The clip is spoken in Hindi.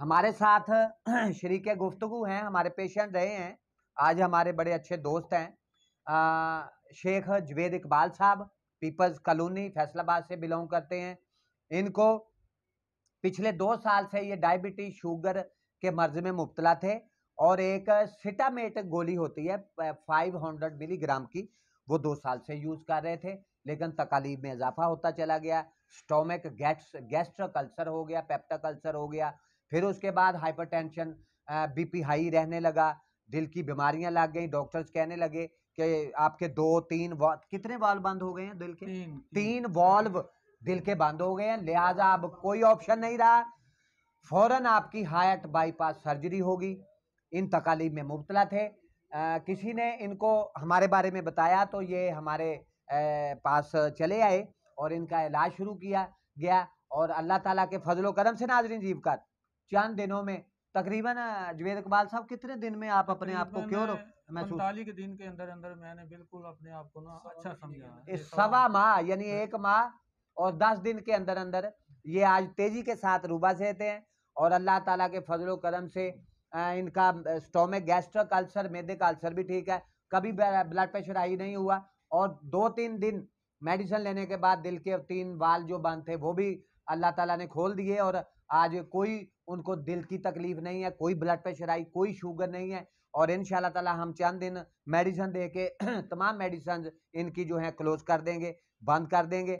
हमारे साथ श्री के गुफ्तु हैं हमारे पेशेंट रहे हैं आज हमारे बड़े अच्छे दोस्त हैं आ, शेख जवेद इकबाल साहब पीपल्स कॉलोनी फैसलाबाद से बिलोंग करते हैं इनको पिछले दो साल से ये डायबिटीज शुगर के मर्ज में मुबतला थे और एक सिटामेट गोली होती है 500 मिलीग्राम की वो दो साल से यूज़ कर रहे थे लेकिन तकालीब में इजाफा होता चला गया स्टोमिक गैस गैस्ट्रिक अल्सर हो गया पेप्टिक अल्सर हो गया फिर उसके बाद हाइपरटेंशन बीपी हाई रहने लगा दिल की बीमारियां लग गई डॉक्टर्स कहने लगे कि आपके दो तीन कितने वॉल्व बंद हो गए हैं दिल के तीन, तीन वॉल्व दिल के बंद हो गए हैं लिहाजा अब कोई ऑप्शन नहीं रहा फौरन आपकी हार्ट बाईपास सर्जरी होगी इन तकालीफ में मुबतला थे आ, किसी ने इनको हमारे बारे में बताया तो ये हमारे आ, पास चले आए और इनका इलाज शुरू किया गया और अल्लाह ताला के फजलो करम से नाजरीन का चंद दिनों में तकरीबन जवेद इकबाल साहब कितने दिन में आप अपने आप को क्योर महसूस के दिन के अंदर अंदर मैंने बिल्कुल अपने आप को ना अच्छा समझा सवा माह यानी एक माह और दस दिन के अंदर अंदर ये आज तेजी के साथ रूबा से और अल्लाह ताला के फजलो करम से इनका स्टोमिक गैस्ट्रिक अल्सर मेदे का अल्सर भी ठीक है कभी ब्लड प्रेशर हाई नहीं हुआ और दो तीन दिन मेडिसिन लेने के बाद दिल के तीन बाल जो बंद थे वो भी अल्लाह ताला ने खोल दिए और आज कोई उनको दिल की तकलीफ नहीं है कोई ब्लड प्रेशर आई कोई शुगर नहीं है और इन ताला हम चंद दिन मेडिसन दे के तमाम मेडिसन इनकी जो है क्लोज कर देंगे बंद कर देंगे